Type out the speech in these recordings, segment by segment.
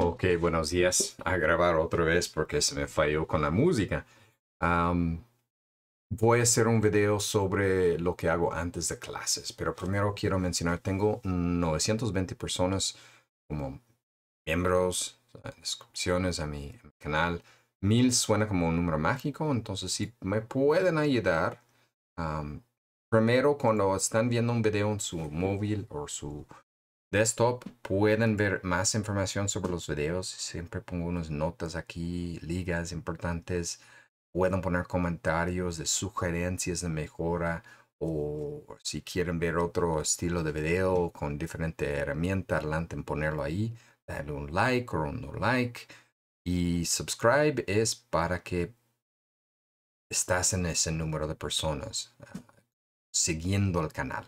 Ok, buenos días. A grabar otra vez porque se me falló con la música. voy a hacer un video sobre lo que hago antes de clases, pero primero quiero mencionar, tengo 920 personas como miembros, inscripciones a mi, canal. Mil suena como un número mágico, entonces si me pueden ayudar, primero cuando están viendo un video en su móvil o su desktop pueden ver más información sobre los videos. Siempre pongo unas notas aquí, ligas importantes. Pueden poner comentarios de sugerencias de mejora o si quieren ver otro estilo de video con diferente herramienta, adelante en ponerlo ahí. Dale un like o un no like. Y subscribe es para que estás en ese número de personas ah, siguiendo el canal.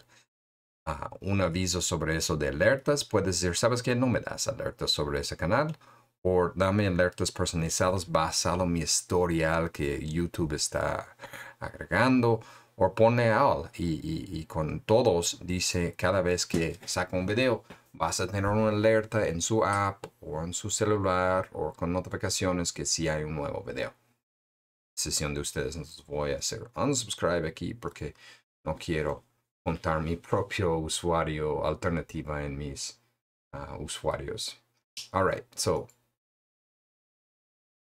Ah, un aviso sobre eso de alertas, puedes decir, ¿sabes que No me das alertas sobre ese canal o dame alertas personalizadas basado en mi historial que YouTube está agregando o pone all y, con todos dice cada vez que saca un video vas a tener una alerta en su app o en su celular o con notificaciones que si hay un nuevo video sesión de ustedes entonces voy a hacer unsubscribe aquí porque no quiero contar mi propio usuario alternativa en mis ah, usuarios. Alright, so.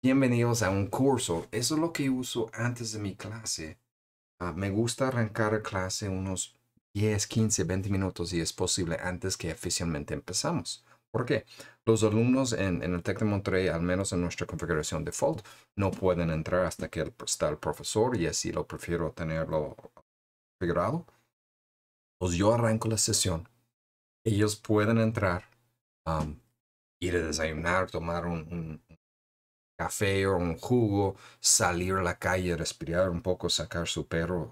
Bienvenidos a un curso. Eso es lo que uso antes de mi clase. Ah, me gusta arrancar clase unos 10, 15, 20 minutos si es posible antes que oficialmente empezamos. ¿Por qué? Los alumnos en, el TEC de Monterrey, al menos en nuestra configuración default, no pueden entrar hasta que el, está el profesor y así lo prefiero tenerlo configurado pues yo arranco la sesión. Ellos pueden entrar, ir a desayunar, tomar un, café o un jugo, salir a la calle, respirar un poco, sacar su perro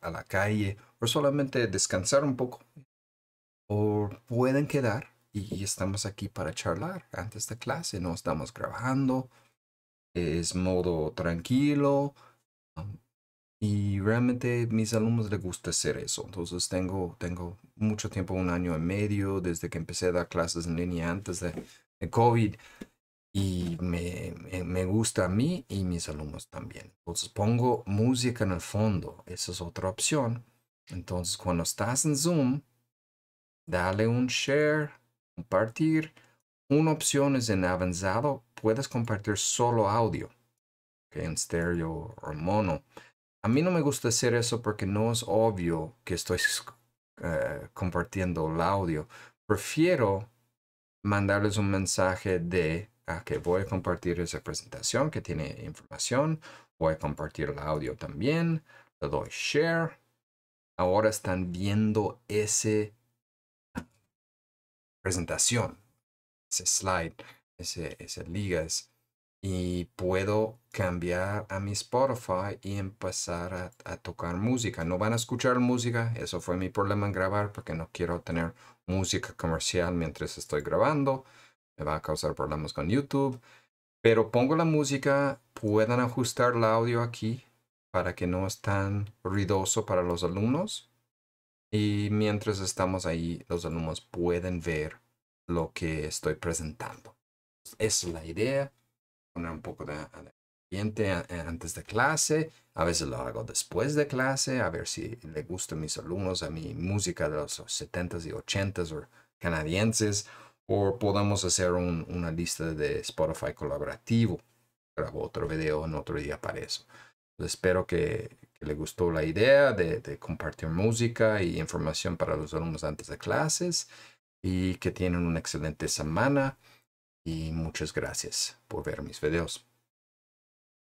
a la, calle, o solamente descansar un poco. O pueden quedar y, estamos aquí para charlar antes de clase, no estamos trabajando, es modo tranquilo. Y realmente a mis alumnos les gusta hacer eso. Entonces tengo, tengo mucho tiempo, un año y medio, desde que empecé a dar clases en línea antes de, COVID. Y me, me, gusta a mí y mis alumnos también. Entonces pongo música en el fondo. Esa es otra opción. Entonces cuando estás en Zoom, dale un share, compartir. Una opción es en avanzado, puedes compartir solo audio, que en stereo o mono. A mí no me gusta hacer eso porque no es obvio que estoy eh, compartiendo el audio. Prefiero mandarles un mensaje de a ah, que voy a compartir esa presentación que tiene información. Voy a compartir el audio también. Le doy share. Ahora están viendo ese presentación, ese slide, ese, ese ligas y puedo cambiar a mi Spotify y empezar a, tocar música. No van a escuchar música, eso fue mi problema en grabar porque no quiero tener música comercial mientras estoy grabando, me va a causar problemas con YouTube. Pero pongo la música, puedan ajustar el audio aquí para que no es tan ruidoso para los alumnos. Y mientras estamos ahí, los alumnos pueden ver lo que estoy presentando. Esa es la idea poner un poco de, ambiente eh, antes de clase, a veces lo hago después de clase, a ver si le gustan a mis alumnos a mi música de los 70s y 80s o canadienses, o podamos hacer una lista de Spotify colaborativo. Grabo otro video en otro día para eso. espero que, le gustó la idea de compartir música y información para los alumnos antes de clases y que tienen una excelente semana y muchas gracias por ver mis videos.